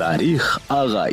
тарих ағай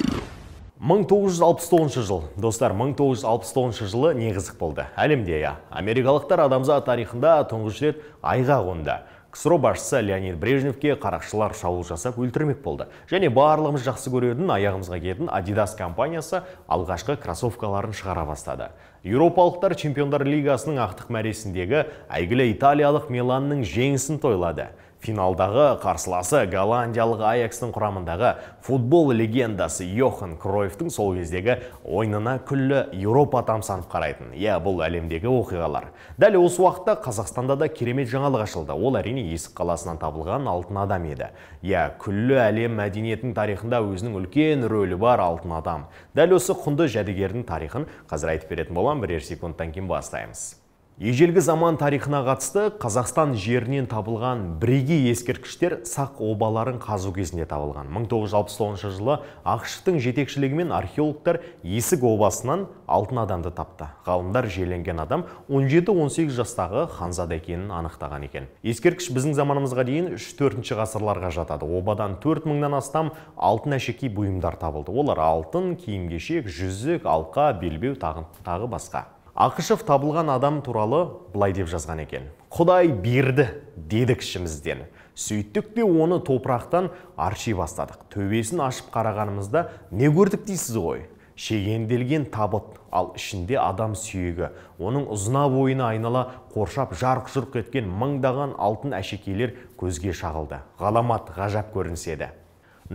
1969 жыл достар 1969 жылы не қызық болды әлемде иә америкалықтар адамзат тарихында тұңғыш рет айға қонды ксро басшысы леонид брежневке қарақшылар шабуыл жасап өлтірмек болды және барлығымыз жақсы көретін аяғымызға киетін адидас компаниясы алғашқы кроссовкаларын шығара бастады еуропалықтар чемпиондар лигасының ақтық мәресіндегі әйгілі италиялық миланның жеңісін тойлады финалдағы қарсыласы голландиялық аякстың құрамындағы футбол легендасы йохан кройфтың сол кездегі ойынына күллі еуропа тамсанып қарайтын иә бұл әлемдегі оқиғалар дәл осы уақытта қазақстанда да керемет жаңалық ашылды ол әрине есік қаласынан табылған алтын адам еді иә күллі әлем мәдениетінің тарихында өзінің үлкен рөлі бар алтын адам дәл осы құнды жәдігердің тарихын қазір айтып беретін боламын бірер секундтан кейін бастаймыз ежелгі заман тарихына қатысты қазақстан жерінен табылған бірегей ескерткіштер сақ обаларын қазу кезінде табылған 1969 жылы Ақшықтың жетекшілігімен археологтар есік обасынан алтын адамды тапты Қалымдар желенген адам 17-18 жастағы ханзада екенін анықтаған екен ескерткіш біздің заманымызға дейін 3-4 ғасырларға жатады обадан 4 мыңнан астам алтын әшекей бұйымдар табылды олар алтын киім жүзік алқа белбеу тағы басқа ақышев табылған адам туралы былай деп жазған екен құдай берді дедік ішімізден сөйттік те оны топырақтан арши бастадық төбесін ашып қарағанымызда не көрдік дейсіз ғой шегенделген табыт ал ішінде адам сүйегі оның ұзына бойына айнала қоршап жарқ жұрқ еткен мыңдаған алтын әшекелер көзге шағылды ғаламат ғажап көрінседі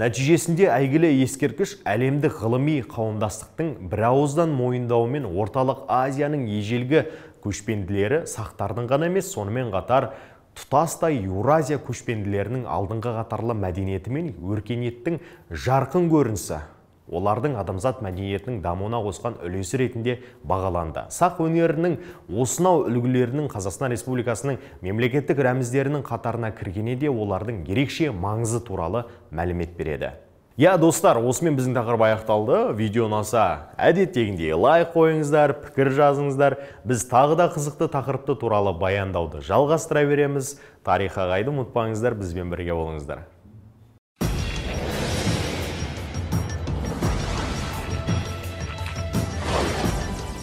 нәтижесінде әйгілі ескерткіш әлемді ғылыми қауымдастықтың бірауыздан мойындауымен орталық азияның ежелгі көшпенділері сақтардың ғана емес сонымен қатар тұтастай еуразия көшпенділерінің алдыңғы қатарлы мәдениеті мен өркениеттің жарқын көрінісі олардың адамзат мәдениетінің дамуына қосқан үлесі ретінде бағаланды сақ өнерінің осынау үлгілерінің қазақстан республикасының мемлекеттік рәміздерінің қатарына кіргені де олардың ерекше маңызы туралы мәлімет береді иә достар осымен біздің тақырып аяқталды видео ұнаса әдеттегідей лайк қойыңыздар пікір жазыңыздар біз тағы да қызықты тақырыпты туралы баяндауды жалғастыра береміз тарих ағайды ұмытпаңыздар бізбен бірге болыңыздар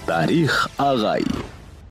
Tarih Ağay